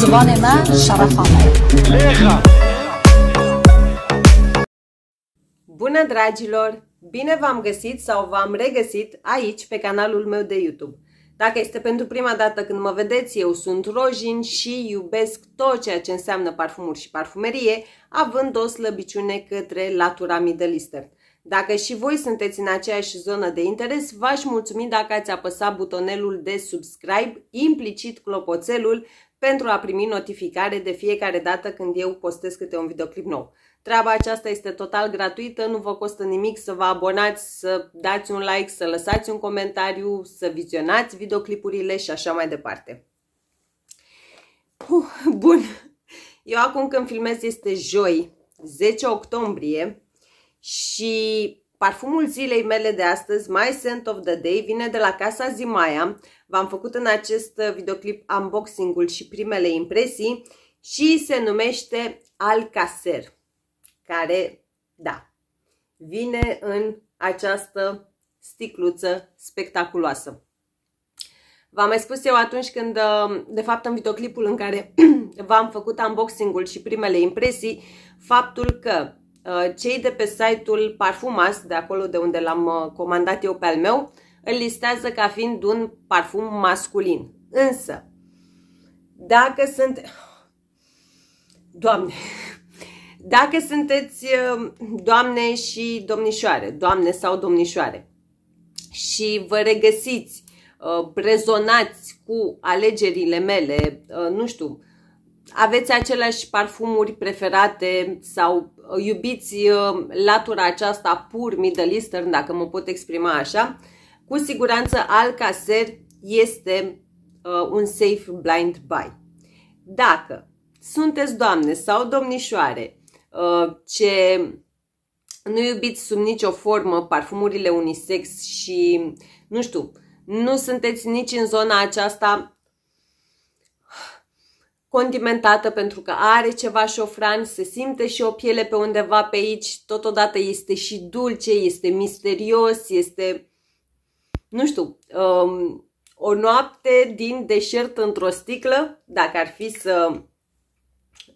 زبان من شرف Bună dragilor! Bine v-am găsit sau v-am regăsit aici pe canalul meu de YouTube. Dacă este pentru prima dată când mă vedeți, eu sunt Rojin și iubesc tot ceea ce înseamnă parfumuri și parfumerie, având o slăbiciune către latura middle eastern. Dacă și voi sunteți în aceeași zonă de interes, v-aș mulțumi dacă ați apăsat butonelul de subscribe, implicit clopoțelul, pentru a primi notificare de fiecare dată când eu postez câte un videoclip nou. Treaba aceasta este total gratuită, nu vă costă nimic să vă abonați, să dați un like, să lăsați un comentariu, să vizionați videoclipurile și așa mai departe. Uh, bun, eu acum când filmez este joi, 10 octombrie și Parfumul zilei mele de astăzi, My Scent of the Day, vine de la Casa Zimaia. V-am făcut în acest uh, videoclip unboxing-ul și primele impresii și se numește Alcacer, care, da, vine în această sticluță spectaculoasă. V-am mai spus eu atunci când, uh, de fapt în videoclipul în care v-am făcut unboxing-ul și primele impresii, faptul că Uh, cei de pe site-ul Parfumas, de acolo de unde l-am uh, comandat eu pe al meu, îl listează ca fiind un parfum masculin. Însă, dacă sunt... Doamne! Dacă sunteți uh, doamne și domnișoare, doamne sau domnișoare, și vă regăsiți, rezonați cu alegerile mele, nu știu, aveți aceleași parfumuri preferate sau iubiți uh, latura aceasta pur Middle Eastern, dacă mă pot exprima așa, cu siguranță Alcacer este uh, un safe blind buy. Dacă sunteți doamne sau domnișoare uh, ce nu iubiți sub nicio formă parfumurile unisex și, nu știu, nu sunteți nici în zona aceasta condimentată pentru că are ceva șofran, se simte și o piele pe undeva pe aici, totodată este și dulce, este misterios, este, nu știu, um, o noapte din deșert într-o sticlă, dacă ar fi să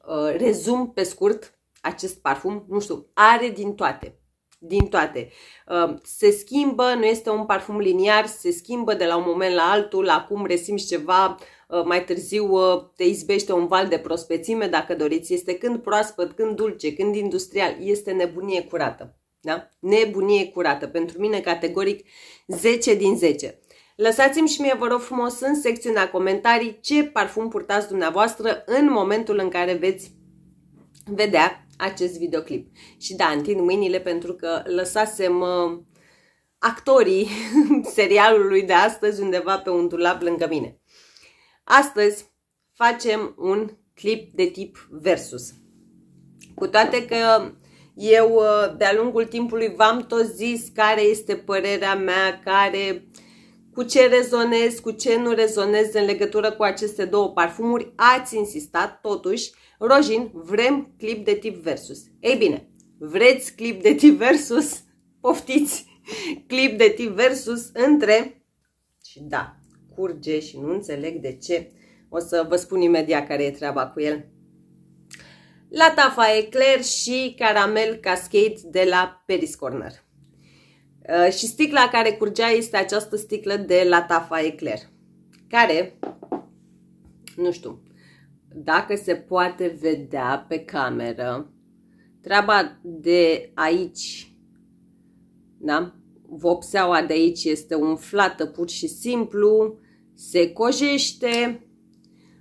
uh, rezum pe scurt acest parfum, nu știu, are din toate. Din toate. Um, se schimbă, nu este un parfum liniar, se schimbă de la un moment la altul, acum resimți ceva, Uh, mai târziu uh, te izbește un val de prospețime, dacă doriți, este când proaspăt, când dulce, când industrial, este nebunie curată. Da? Nebunie curată. Pentru mine, categoric, 10 din 10. Lăsați-mi și mie, vă rog frumos, în secțiunea comentarii ce parfum purtați dumneavoastră în momentul în care veți vedea acest videoclip. Și da, întind mâinile pentru că lăsasem uh, actorii serialului de astăzi undeva pe un dulap lângă mine. Astăzi facem un clip de tip versus. Cu toate că eu uh, de-a lungul timpului v-am tot zis care este părerea mea, care, cu ce rezonez, cu ce nu rezonez în legătură cu aceste două parfumuri, ați insistat totuși, Rojin, vrem clip de tip versus. Ei bine, vreți clip de tip versus? Poftiți! clip de tip versus între și da, curge și nu înțeleg de ce. O să vă spun imediat care e treaba cu el. La tafa ecler și caramel cascade de la Peris Corner. Uh, și sticla care curgea este această sticlă de la tafa ecler, care, nu știu, dacă se poate vedea pe cameră, treaba de aici, da? Vopseaua de aici este umflată pur și simplu, se cojește.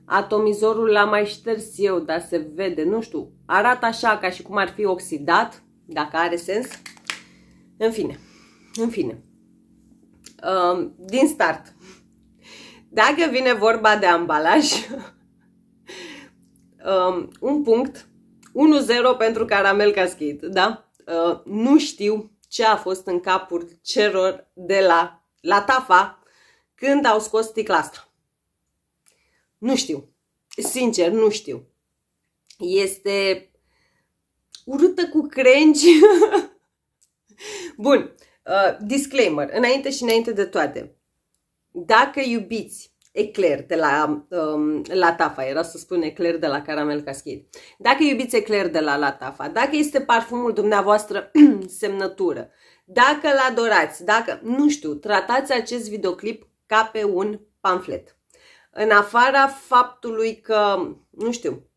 Atomizorul l-am mai șters eu, dar se vede, nu știu, arată așa ca și cum ar fi oxidat, dacă are sens. În fine, în fine. Din start. Dacă vine vorba de ambalaj, un punct, 1-0 pentru caramel cascade, da? Nu știu ce a fost în capul celor de la, la TAFA, când au scos sticla asta? Nu știu. Sincer, nu știu. Este urâtă cu crengi. Bun, uh, disclaimer, înainte și înainte de toate. Dacă iubiți ecler de la, um, la Tafa, era să spun ecler de la Caramel Cascade. Dacă iubiți ecler de la La Tafa, dacă este parfumul dumneavoastră semnătură, dacă îl adorați, dacă, nu știu, tratați acest videoclip ca pe un pamflet. În afara faptului că, nu știu,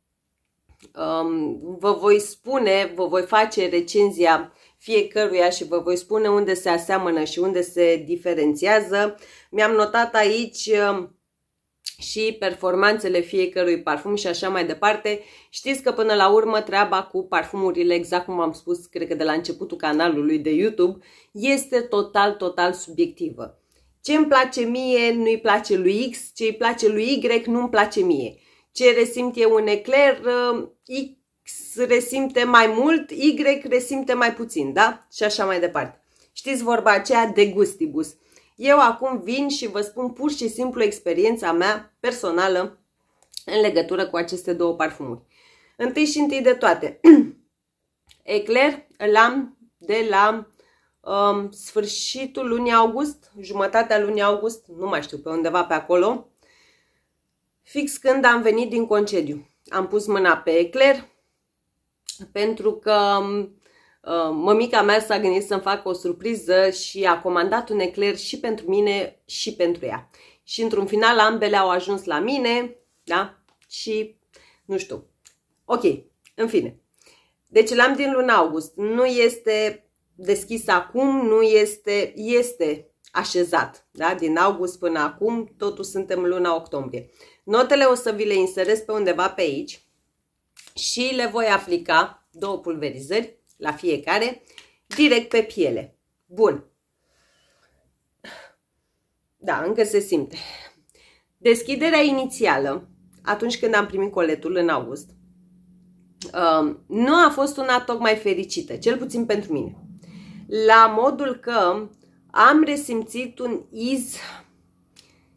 um, vă voi spune, vă voi face recenzia fiecăruia și vă voi spune unde se aseamănă și unde se diferențiază. Mi-am notat aici um, și performanțele fiecărui parfum și așa mai departe. Știți că până la urmă treaba cu parfumurile, exact cum am spus, cred că de la începutul canalului de YouTube, este total, total subiectivă. Ce îmi place mie, nu-i place lui X, ce îi place lui Y, nu-mi place mie. Ce resimt eu un ecler, uh, X resimte mai mult, Y resimte mai puțin, da? Și așa mai departe. Știți vorba aceea de gustibus. Eu acum vin și vă spun pur și simplu experiența mea personală în legătură cu aceste două parfumuri. Întâi și întâi de toate, Eclair îl am de la sfârșitul lunii august, jumătatea lunii august, nu mai știu, pe undeva pe acolo, fix când am venit din concediu. Am pus mâna pe ecler pentru că uh, mămica mea s-a gândit să-mi facă o surpriză și a comandat un ecler și pentru mine și pentru ea. Și într-un final ambele au ajuns la mine, da? Și nu știu. Ok, în fine. Deci l-am din luna august. Nu este deschis acum nu este, este așezat. Da? Din august până acum, totuși suntem luna octombrie. Notele o să vi le inserez pe undeva pe aici și le voi aplica două pulverizări la fiecare direct pe piele. Bun. Da, încă se simte. Deschiderea inițială, atunci când am primit coletul în august, uh, nu a fost una tocmai fericită, cel puțin pentru mine la modul că am resimțit un iz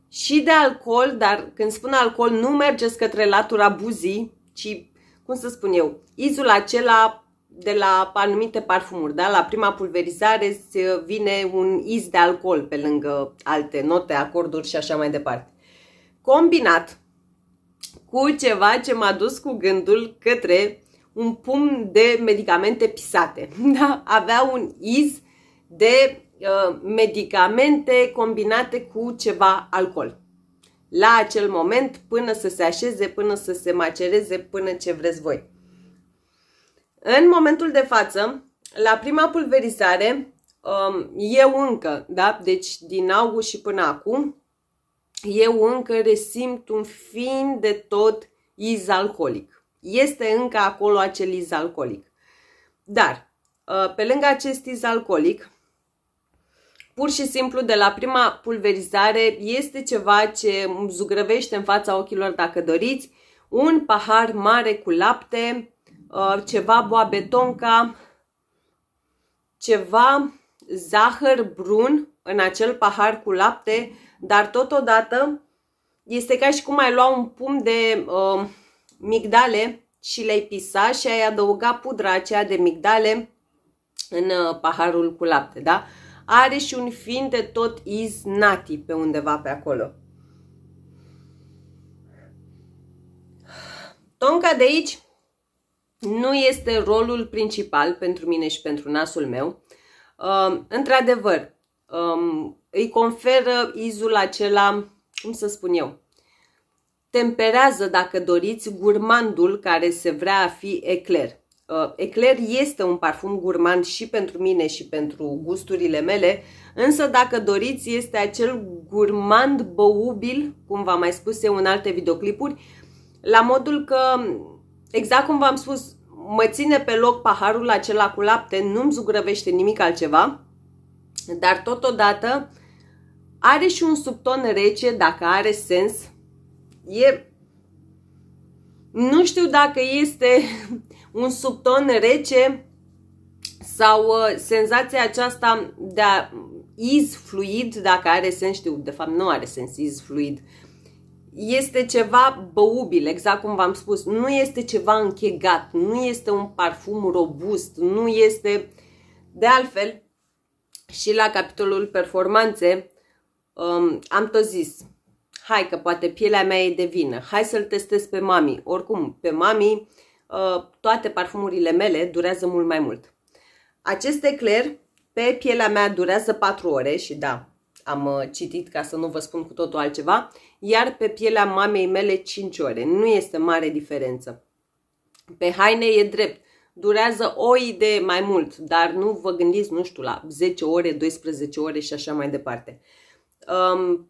și de alcool, dar când spun alcool nu mergeți către latura buzii, ci, cum să spun eu, izul acela de la anumite parfumuri, da? La prima pulverizare vine un iz de alcool pe lângă alte note, acorduri și așa mai departe. Combinat cu ceva ce m-a dus cu gândul către un pumn de medicamente pisate. Da? Avea un iz de uh, medicamente combinate cu ceva alcool. La acel moment, până să se așeze, până să se macereze, până ce vreți voi. În momentul de față, la prima pulverizare, um, eu încă, da? deci din august și până acum, eu încă resimt un fin de tot iz alcoolic este încă acolo acel iz alcoolic. Dar, ă, pe lângă acest iz alcoolic, pur și simplu de la prima pulverizare este ceva ce zugrăvește în fața ochilor dacă doriți, un pahar mare cu lapte, ă, ceva boabe tonca, ceva zahăr brun în acel pahar cu lapte, dar totodată este ca și cum ai lua un pumn de uh, migdale și le-ai pisa și ai adăuga pudra aceea de migdale în uh, paharul cu lapte, da? Are și un fin de tot iznati pe undeva pe acolo. Tonca de aici nu este rolul principal pentru mine și pentru nasul meu. Um, într-adevăr, um, îi conferă izul acela, cum să spun eu, temperează, dacă doriți, gurmandul care se vrea a fi ecler. Uh, ecler este un parfum gurmand și pentru mine și pentru gusturile mele, însă dacă doriți este acel gurmand băubil, cum v-am mai spus eu în alte videoclipuri, la modul că, exact cum v-am spus, mă ține pe loc paharul acela cu lapte, nu-mi zugrăvește nimic altceva, dar totodată are și un subton rece, dacă are sens, E... Nu știu dacă este un subton rece sau uh, senzația aceasta de a iz fluid, dacă are sens, știu, de fapt nu are sens iz fluid, este ceva băubil, exact cum v-am spus, nu este ceva închegat, nu este un parfum robust, nu este... De altfel, și la capitolul performanțe, um, am tot zis, hai că poate pielea mea e de vină, hai să-l testez pe mami. Oricum, pe mami uh, toate parfumurile mele durează mult mai mult. Acest ecler pe pielea mea durează 4 ore și da, am uh, citit ca să nu vă spun cu totul altceva, iar pe pielea mamei mele 5 ore. Nu este mare diferență. Pe haine e drept. Durează o idee mai mult, dar nu vă gândiți, nu știu, la 10 ore, 12 ore și așa mai departe. Um,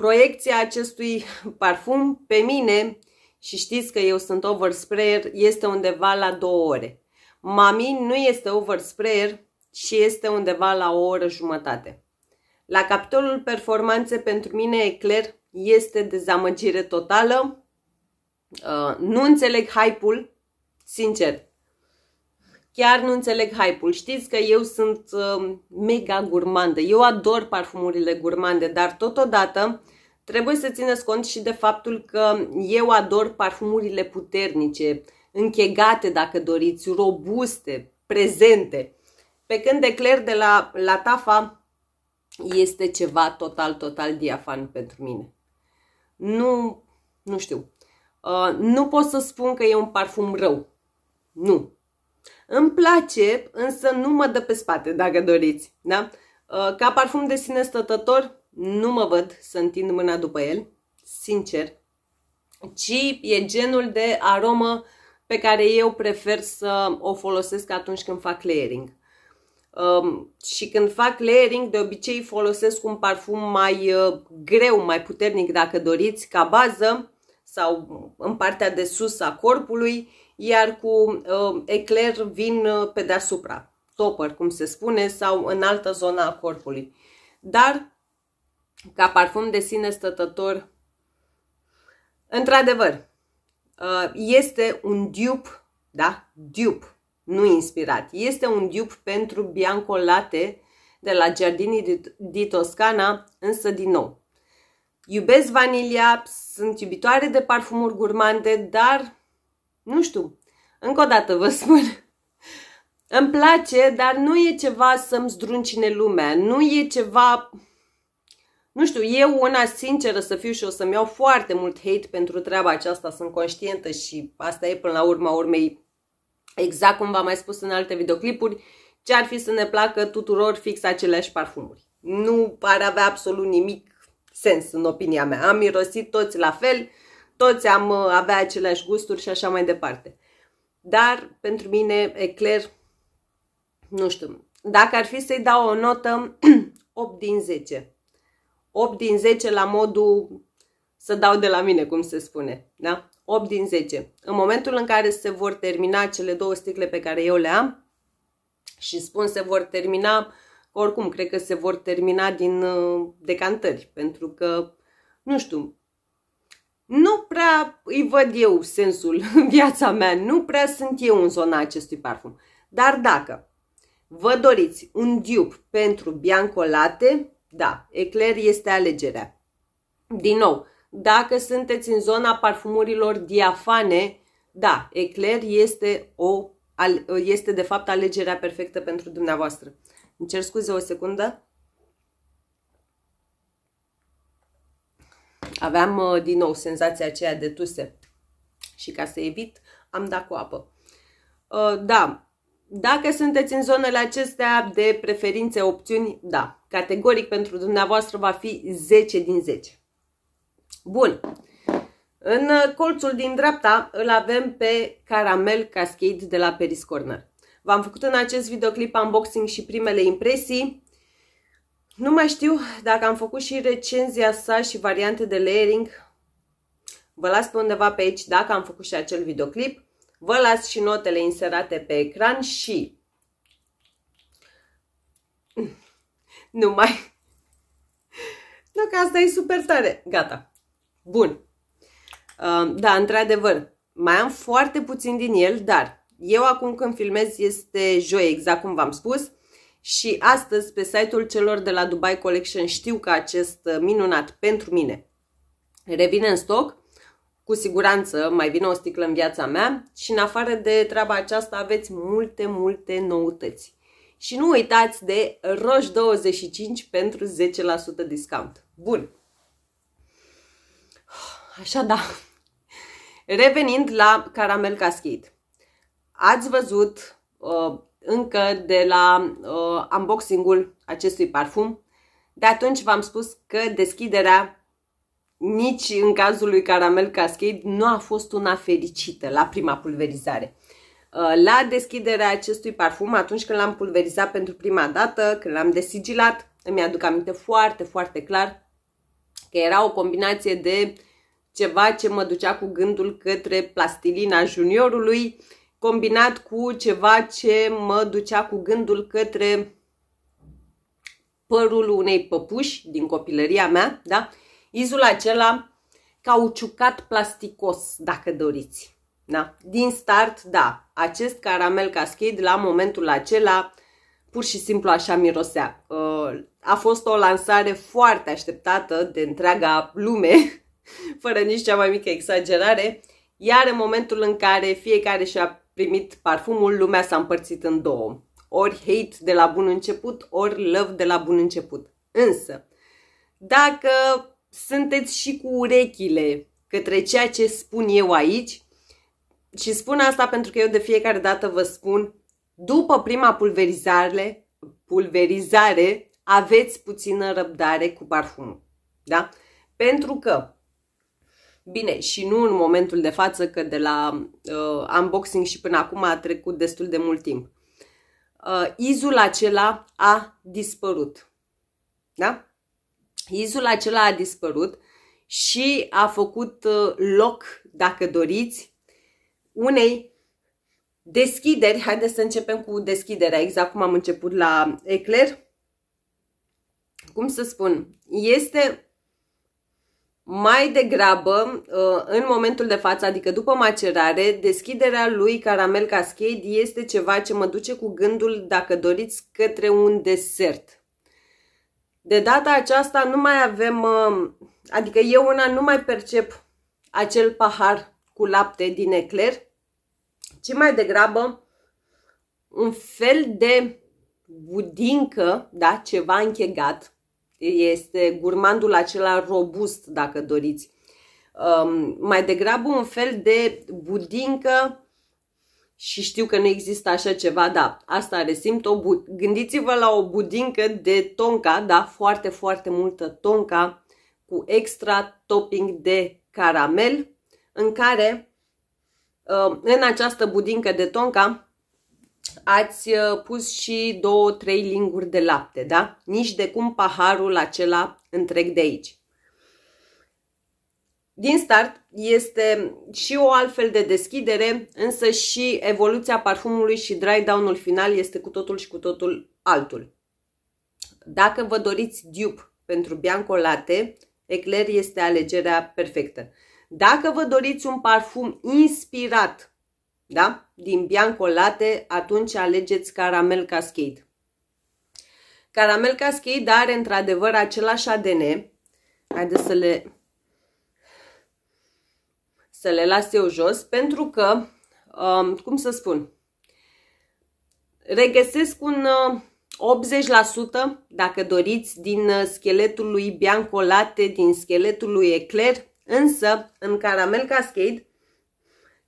Proiecția acestui parfum pe mine, și știți că eu sunt oversprayer, este undeva la două ore. Mami nu este oversprayer și este undeva la o oră jumătate. La capitolul performanțe, pentru mine e clar, este dezamăgire totală. Uh, nu înțeleg hype-ul, sincer. Chiar nu înțeleg hype-ul. Știți că eu sunt uh, mega gurmandă. Eu ador parfumurile gurmande, dar totodată Trebuie să țineți cont și de faptul că eu ador parfumurile puternice, închegate dacă doriți, robuste, prezente. Pe când Decler de la, la Tafa este ceva total, total diafan pentru mine. Nu, nu știu, uh, nu pot să spun că e un parfum rău. Nu. Îmi place, însă nu mă dă pe spate, dacă doriți. Da? Uh, ca parfum de sine stătător, nu mă văd să întind mâna după el, sincer, ci e genul de aromă pe care eu prefer să o folosesc atunci când fac layering. Um, și când fac layering, de obicei folosesc un parfum mai uh, greu, mai puternic, dacă doriți, ca bază sau în partea de sus a corpului, iar cu uh, ecler vin uh, pe deasupra, topper, cum se spune, sau în altă zonă a corpului. Dar ca parfum de sine stătător. Într-adevăr, uh, este un dupe, da? Dupe, nu inspirat. Este un dupe pentru Bianco Latte de la Giardini di Toscana, însă din nou. Iubesc vanilia, sunt iubitoare de parfumuri gurmande, dar nu știu. Încă o dată vă spun, îmi place, dar nu e ceva să-mi zdruncine lumea, nu e ceva nu știu, eu una sinceră să fiu și o să-mi iau foarte mult hate pentru treaba aceasta, sunt conștientă și asta e până la urma urmei exact cum v-am mai spus în alte videoclipuri, ce ar fi să ne placă tuturor fix aceleași parfumuri. Nu ar avea absolut nimic sens în opinia mea. Am mirosit toți la fel, toți am uh, avea aceleași gusturi și așa mai departe. Dar pentru mine e clar, nu știu, dacă ar fi să-i dau o notă 8 din 10, 8 din 10 la modul să dau de la mine, cum se spune. Da? 8 din 10. În momentul în care se vor termina cele două sticle pe care eu le am, și spun se vor termina, oricum, cred că se vor termina din uh, decantări, pentru că, nu știu, nu prea îi văd eu sensul în viața mea, nu prea sunt eu în zona acestui parfum. Dar dacă vă doriți un dup pentru biancolate, da, ecler este alegerea. Din nou, dacă sunteți în zona parfumurilor diafane, da, ecler este, o, este de fapt alegerea perfectă pentru dumneavoastră. Îmi cer scuze o secundă. Aveam uh, din nou senzația aceea de tuse și ca să evit am dat cu apă. Uh, da, dacă sunteți în zonele acestea de preferințe, opțiuni, da, categoric pentru dumneavoastră va fi 10 din 10. Bun. În colțul din dreapta îl avem pe Caramel Cascade de la Peris Corner. V-am făcut în acest videoclip unboxing și primele impresii. Nu mai știu dacă am făcut și recenzia sa și variante de layering. Vă las pe undeva pe aici dacă am făcut și acel videoclip. Vă las și notele inserate pe ecran și nu mai... Nu, că asta e super tare. Gata. Bun. Um, da, într-adevăr, mai am foarte puțin din el, dar eu acum când filmez este joi, exact cum v-am spus, și astăzi pe site-ul celor de la Dubai Collection știu că acest uh, minunat pentru mine revine în stoc cu siguranță mai vine o sticlă în viața mea și în afară de treaba aceasta aveți multe, multe noutăți. Și nu uitați de roș 25 pentru 10% discount. Bun! Așa da. Revenind la caramel cascade. Ați văzut uh, încă de la uh, unboxing-ul acestui parfum. De atunci v-am spus că deschiderea nici în cazul lui Caramel Cascade nu a fost una fericită la prima pulverizare. Uh, la deschiderea acestui parfum, atunci când l-am pulverizat pentru prima dată, când l-am desigilat, îmi aduc aminte foarte, foarte clar că era o combinație de ceva ce mă ducea cu gândul către plastilina juniorului, combinat cu ceva ce mă ducea cu gândul către părul unei păpuși din copilăria mea, da? Uh, izul acela cauciucat plasticos, dacă doriți. Da? Din start, da, acest caramel cascade la momentul acela pur și simplu așa mirosea. Uh, a fost o lansare foarte așteptată de întreaga lume, fără nici cea mai mică exagerare, iar în momentul în care fiecare și-a primit parfumul, lumea s-a împărțit în două. Ori hate de la bun început, ori love de la bun început. Însă, dacă sunteți și cu urechile către ceea ce spun eu aici și spun asta pentru că eu de fiecare dată vă spun, după prima pulverizare, pulverizare aveți puțină răbdare cu parfumul. Da? Pentru că, bine, și nu în momentul de față, că de la uh, unboxing și până acum a trecut destul de mult timp. Uh, izul acela a dispărut. Da? Izul acela a dispărut și a făcut uh, loc, dacă doriți, unei deschideri. Haideți să începem cu deschiderea, exact cum am început la ecler. Cum să spun, este mai degrabă, uh, în momentul de față, adică după macerare, deschiderea lui Caramel Cascade este ceva ce mă duce cu gândul, dacă doriți, către un desert de data aceasta nu mai avem, um, adică eu una nu mai percep acel pahar cu lapte din ecler, ci mai degrabă un fel de budincă, da, ceva închegat. Este gurmandul acela robust, dacă doriți. Um, mai degrabă un fel de budincă și știu că nu există așa ceva, da, asta resimt. O bu- Gândiți-vă la o budincă de tonka, da, foarte, foarte multă tonka cu extra topping de caramel, în care uh, în această budincă de tonka ați uh, pus și două trei linguri de lapte, da? Nici de cum paharul acela întreg de aici. Din start este și o altfel de deschidere, însă și evoluția parfumului și dry down-ul final este cu totul și cu totul altul. Dacă vă doriți dupe pentru Bianco Latte, Eclair este alegerea perfectă. Dacă vă doriți un parfum inspirat da? din Bianco Latte, atunci alegeți Caramel Cascade. Caramel Cascade are într-adevăr același ADN. Haideți să le să le las eu jos pentru că, um, cum să spun, regăsesc un uh, 80% dacă doriți din uh, scheletul lui Bianco Latte, din scheletul lui Eclair, însă în Caramel Cascade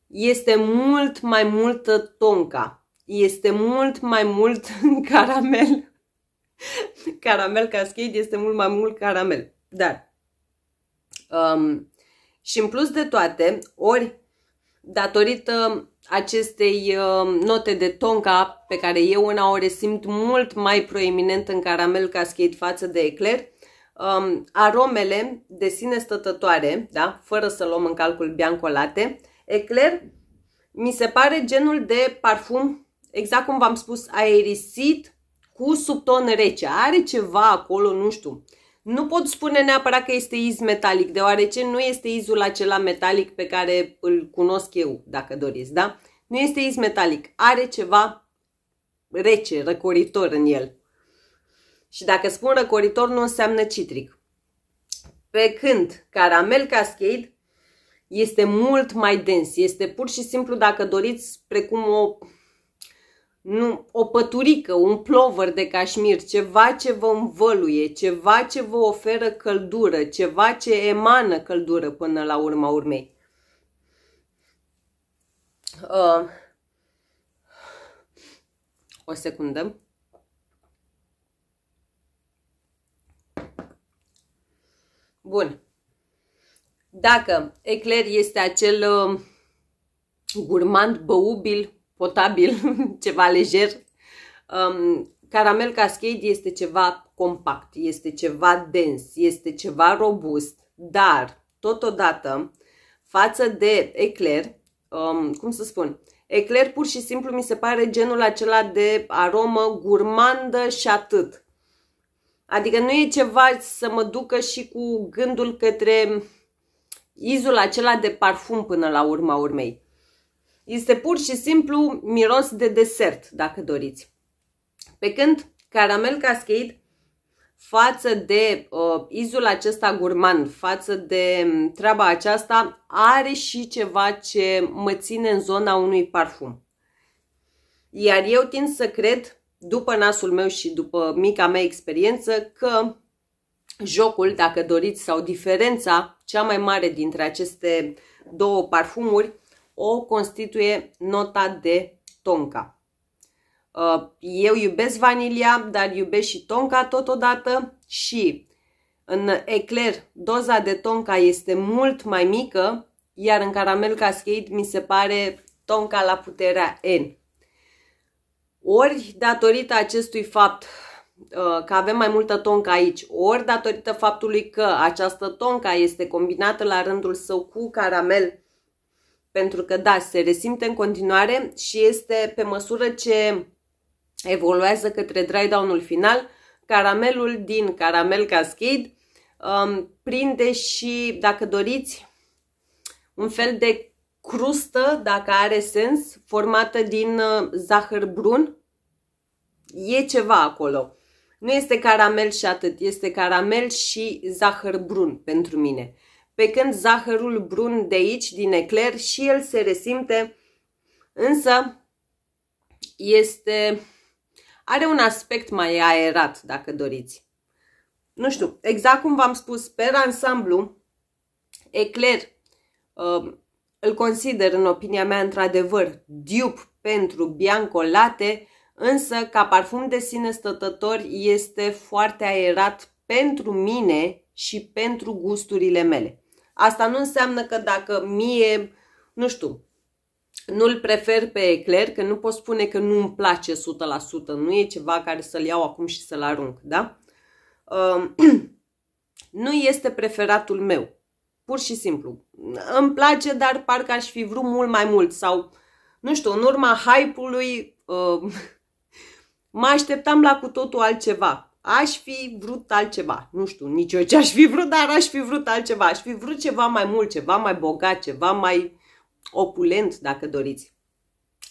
este mult mai mult uh, tonca, este mult mai mult caramel. Caramel Cascade este mult mai mult caramel, dar um, și în plus de toate, ori datorită acestei uh, note de tonca pe care eu una o resimt mult mai proeminent în caramel cascade față de ecler, um, aromele de sine stătătoare, da? fără să luăm în calcul biancolate, ecler mi se pare genul de parfum, exact cum v-am spus, aerisit cu subton rece. Are ceva acolo, nu știu, nu pot spune neapărat că este iz metalic, deoarece nu este izul acela metalic pe care îl cunosc eu, dacă doriți, da? Nu este iz metalic, are ceva rece, răcoritor în el. Și dacă spun răcoritor, nu înseamnă citric. Pe când caramel cascade este mult mai dens, este pur și simplu, dacă doriți, precum o nu, o păturică, un plover de cașmir, ceva ce vă învăluie, ceva ce vă oferă căldură, ceva ce emană căldură până la urma urmei. Uh, o secundă. Bun. Dacă ecler este acel uh, gurmand băubil potabil, ceva lejer. Um, caramel cascade este ceva compact, este ceva dens, este ceva robust, dar totodată față de ecler, um, cum să spun, ecler pur și simplu mi se pare genul acela de aromă gurmandă și atât. Adică nu e ceva să mă ducă și cu gândul către izul acela de parfum până la urma urmei. Este pur și simplu miros de desert, dacă doriți. Pe când caramel cascade față de uh, izul acesta gurman, față de mm, treaba aceasta, are și ceva ce mă ține în zona unui parfum. Iar eu tind să cred, după nasul meu și după mica mea experiență, că jocul, dacă doriți, sau diferența cea mai mare dintre aceste două parfumuri o constituie nota de tonca. Uh, eu iubesc vanilia, dar iubesc și tonca totodată și în ecler doza de tonca este mult mai mică, iar în caramel cascade mi se pare tonca la puterea N. Ori datorită acestui fapt uh, că avem mai multă tonca aici, ori datorită faptului că această tonca este combinată la rândul său cu caramel pentru că, da, se resimte în continuare și este pe măsură ce evoluează către dry down-ul final, caramelul din Caramel Cascade um, prinde și, dacă doriți, un fel de crustă, dacă are sens, formată din uh, zahăr brun. E ceva acolo. Nu este caramel și atât, este caramel și zahăr brun pentru mine pe când zahărul brun de aici, din ecler, și el se resimte, însă este, are un aspect mai aerat, dacă doriți. Nu știu, exact cum v-am spus, pe ansamblu, ecler uh, îl consider, în opinia mea, într-adevăr, dup pentru Bianco Latte, însă ca parfum de sine stătător este foarte aerat pentru mine și pentru gusturile mele. Asta nu înseamnă că dacă mie, nu știu, nu-l prefer pe ecler, că nu pot spune că nu îmi place 100%, nu e ceva care să-l iau acum și să-l arunc, da? Uh, nu este preferatul meu, pur și simplu. Îmi place, dar parcă aș fi vrut mult mai mult sau, nu știu, în urma hype-ului uh, mă așteptam la cu totul altceva aș fi vrut altceva. Nu știu nici eu ce aș fi vrut, dar aș fi vrut altceva. Aș fi vrut ceva mai mult, ceva mai bogat, ceva mai opulent, dacă doriți.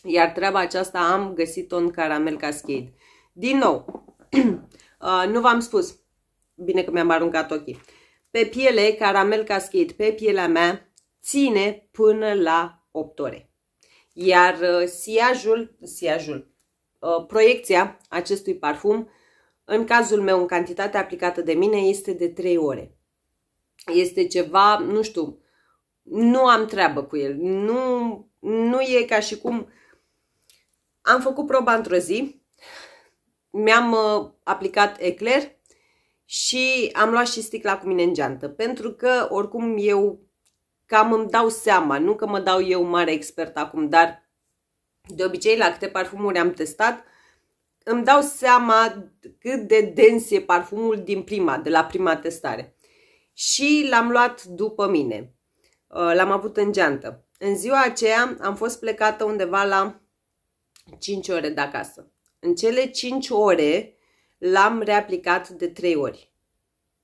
Iar treaba aceasta am găsit-o în Caramel Cascade. Din nou, uh, nu v-am spus, bine că mi-am aruncat ochii, pe piele, Caramel Cascade, pe pielea mea, ține până la 8 ore. Iar uh, siajul, siajul, uh, proiecția acestui parfum în cazul meu, în cantitatea aplicată de mine este de 3 ore. Este ceva, nu știu, nu am treabă cu el. Nu, nu e ca și cum am făcut proba într-o zi, mi-am uh, aplicat ecler și am luat și sticla cu mine în geantă, pentru că oricum eu cam îmi dau seama, nu că mă dau eu mare expert acum, dar de obicei la câte parfumuri am testat, îmi dau seama cât de dens e parfumul din prima, de la prima testare. Și l-am luat după mine. Uh, l-am avut în geantă. În ziua aceea am fost plecată undeva la 5 ore de acasă. În cele 5 ore l-am reaplicat de 3 ori.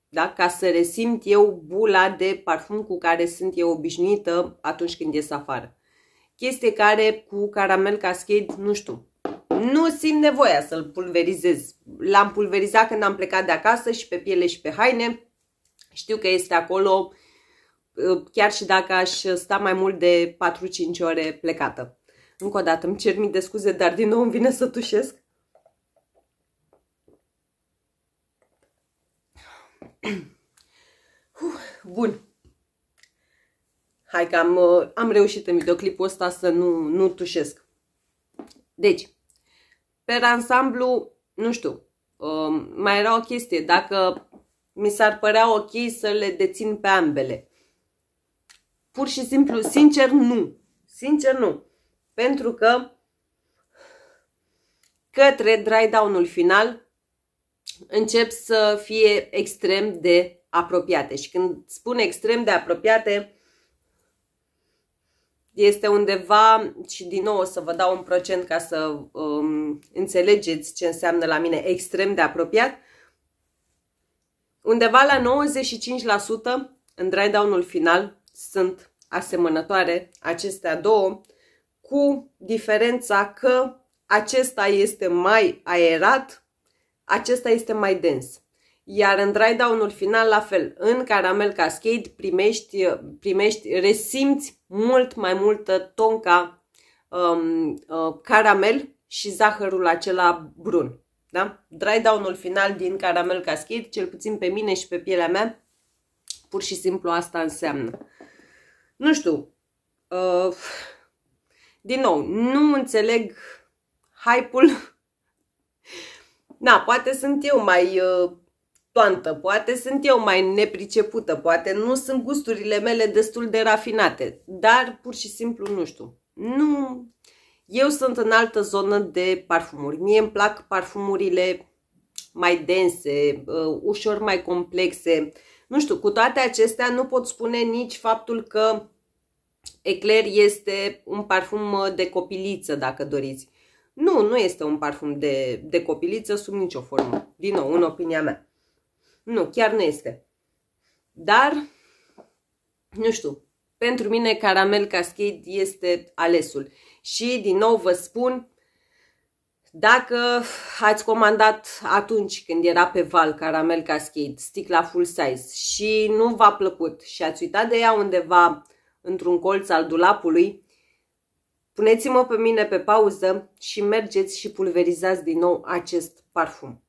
Da? Ca să resimt eu bula de parfum cu care sunt eu obișnuită atunci când ies afară. Chestie care cu caramel cascade, nu știu, nu simt nevoia să-l pulverizez. L-am pulverizat când am plecat de acasă și pe piele și pe haine. Știu că este acolo uh, chiar și dacă aș sta mai mult de 4-5 ore plecată. Încă o dată îmi cer mii de scuze, dar din nou îmi vine să tușesc. Bun. Hai că am, uh, am reușit în videoclipul ăsta să nu, nu tușesc. Deci, per ansamblu, nu știu, um, mai era o chestie, dacă mi s-ar părea ok să le dețin pe ambele. Pur și simplu, sincer, nu. Sincer, nu. Pentru că către dry down-ul final încep să fie extrem de apropiate. Și când spun extrem de apropiate, este undeva, și din nou o să vă dau un procent ca să um, înțelegeți ce înseamnă la mine extrem de apropiat, undeva la 95% în dry-down-ul final sunt asemănătoare acestea două, cu diferența că acesta este mai aerat, acesta este mai dens. Iar în dry down-ul final, la fel, în Caramel Cascade primești, uh, primești resimți mult mai multă tonca um, uh, caramel și zahărul acela brun. Da? Dry down-ul final din Caramel Cascade, cel puțin pe mine și pe pielea mea, pur și simplu asta înseamnă. Nu știu, uh, din nou, nu înțeleg hype-ul. Na, poate sunt eu mai... Uh, toantă, poate sunt eu mai nepricepută, poate nu sunt gusturile mele destul de rafinate, dar pur și simplu nu știu. Nu, eu sunt în altă zonă de parfumuri. Mie îmi plac parfumurile mai dense, uh, ușor mai complexe. Nu știu, cu toate acestea nu pot spune nici faptul că Eclair este un parfum uh, de copiliță, dacă doriți. Nu, nu este un parfum de, de copiliță sub nicio formă. Din nou, în opinia mea. Nu, chiar nu este. Dar, nu știu, pentru mine caramel cascade este alesul. Și, din nou, vă spun, dacă ați comandat atunci când era pe val caramel cascade, sticla full size și nu v-a plăcut și ați uitat de ea undeva într-un colț al dulapului, puneți-mă pe mine pe pauză și mergeți și pulverizați din nou acest parfum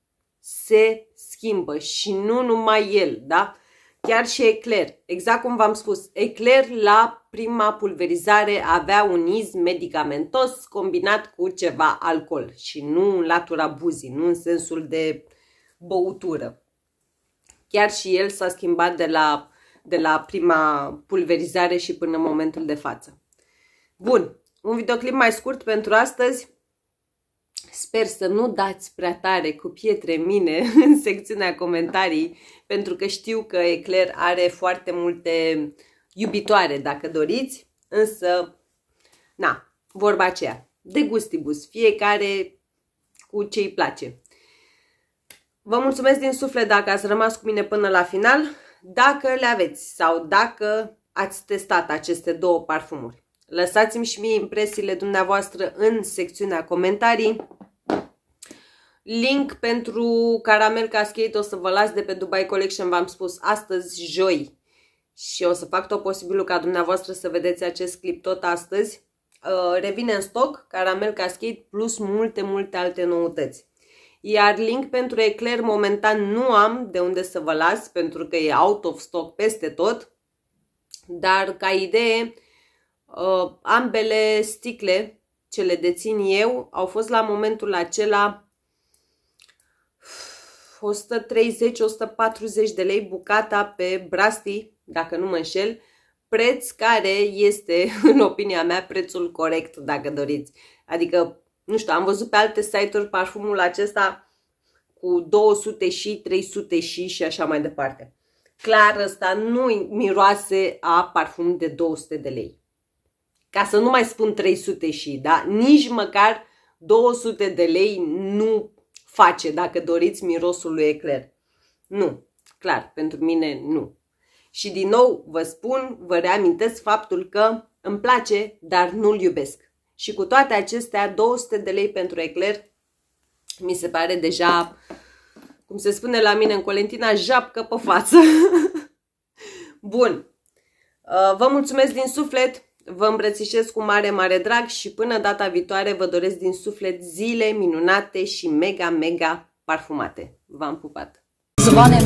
se schimbă și nu numai el, da? Chiar și ecler, exact cum v-am spus, ecler la prima pulverizare avea un iz medicamentos combinat cu ceva alcool și nu în latura buzii, nu în sensul de băutură. Chiar și el s-a schimbat de la, de la prima pulverizare și până în momentul de față. Bun, un videoclip mai scurt pentru astăzi. Sper să nu dați prea tare cu pietre mine în secțiunea comentarii, pentru că știu că Eclair are foarte multe iubitoare, dacă doriți, însă, na, vorba aceea, de gustibus, fiecare cu ce îi place. Vă mulțumesc din suflet dacă ați rămas cu mine până la final, dacă le aveți sau dacă ați testat aceste două parfumuri. Lăsați-mi și mie impresiile dumneavoastră în secțiunea comentarii. Link pentru Caramel Cascade o să vă las de pe Dubai Collection, v-am spus, astăzi, joi. Și o să fac tot posibilul ca dumneavoastră să vedeți acest clip tot astăzi. Uh, revine în stoc Caramel Cascade plus multe, multe alte noutăți. Iar link pentru ecler momentan nu am de unde să vă las pentru că e out of stock peste tot. Dar ca idee, uh, ambele sticle ce le dețin eu au fost la momentul acela 130-140 de lei bucata pe brasti, dacă nu mă înșel, preț care este, în opinia mea, prețul corect, dacă doriți. Adică, nu știu, am văzut pe alte site-uri parfumul acesta cu 200 și 300 și și așa mai departe. Clar, ăsta nu miroase a parfum de 200 de lei. Ca să nu mai spun 300 și, da? Nici măcar 200 de lei nu face dacă doriți mirosul lui ecler. Nu, clar, pentru mine nu. Și din nou vă spun, vă reamintesc faptul că îmi place, dar nu-l iubesc. Și cu toate acestea, 200 de lei pentru ecler mi se pare deja, cum se spune la mine în Colentina, japcă pe față. Bun. Uh, vă mulțumesc din suflet Vă îmbrățișez cu mare, mare drag și până data viitoare vă doresc din suflet zile minunate și mega, mega parfumate. V-am pupat! Zvone